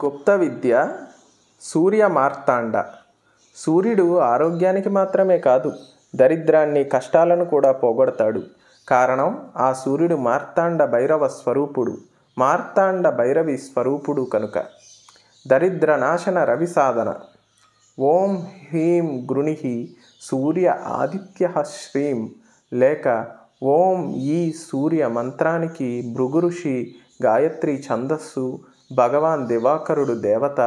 గుప్త విద్య సూర్య మార్తాండ సూర్యుడు ఆరోగ్యానికి మాత్రమే కాదు దరిద్రాన్ని కష్టాలను కూడా పోగొడతాడు కారణం ఆ సూర్యుడు మార్తాండ భైరవ స్వరూపుడు మార్తాండ భైరవి స్వరూపుడు కనుక దరిద్ర నాశన రవి సాధన ఓం హీం గృణిహి సూర్య ఆదిత్య శ్రీం లేక ఓం ఈ సూర్య మంత్రానికి భృగు ఋషి గాయత్రి ఛందస్సు భగవాన్ దివాకరుడు దేవత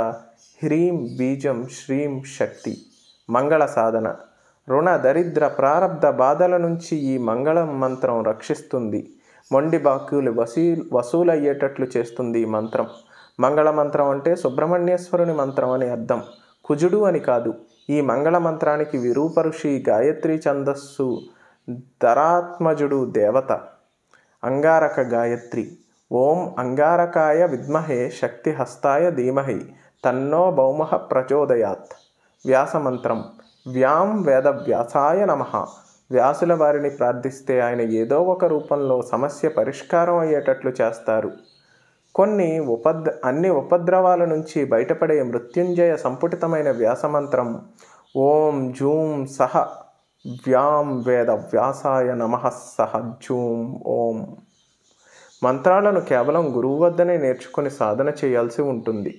హ్రీం బీజం శ్రీం శక్తి మంగళ సాధన రుణ దరిద్ర ప్రారంధ బాధల నుంచి ఈ మంగళ మంత్రం రక్షిస్తుంది మొండి బాక్యులు వసూ వసూలయ్యేటట్లు చేస్తుంది ఈ మంత్రం మంగళ మంత్రం అంటే సుబ్రహ్మణ్యేశ్వరుని మంత్రం అని అర్థం కుజుడు అని కాదు ఈ మంగళ మంత్రానికి విరూపరుషి గాయత్రి ఛందస్సు ధరాత్మజుడు దేవత అంగారక గాయత్రి ఓం అంగారకాయ విద్మహే శక్తిహస్తాయ ధీమహి తన్నో భౌమ ప్రచోదయాత్ వ్యాసమంత్రం వ్యాం వేద వ్యాసాయ నమ వ్యాసుల వారిని ప్రార్థిస్తే ఆయన ఏదో ఒక రూపంలో సమస్య పరిష్కారం అయ్యేటట్లు చేస్తారు కొన్ని ఉపద్ర అన్ని ఉపద్రవాల నుంచి బయటపడే మృత్యుంజయ సంపుటితమైన వ్యాసమంత్రం ఓం జూం సహ వ్యాం వేద వ్యాసాయ నమ సహ జూం ఓం మంత్రాలను కేవలం గురువు వద్దనే నేర్చుకొని సాధన చేయాల్సి ఉంటుంది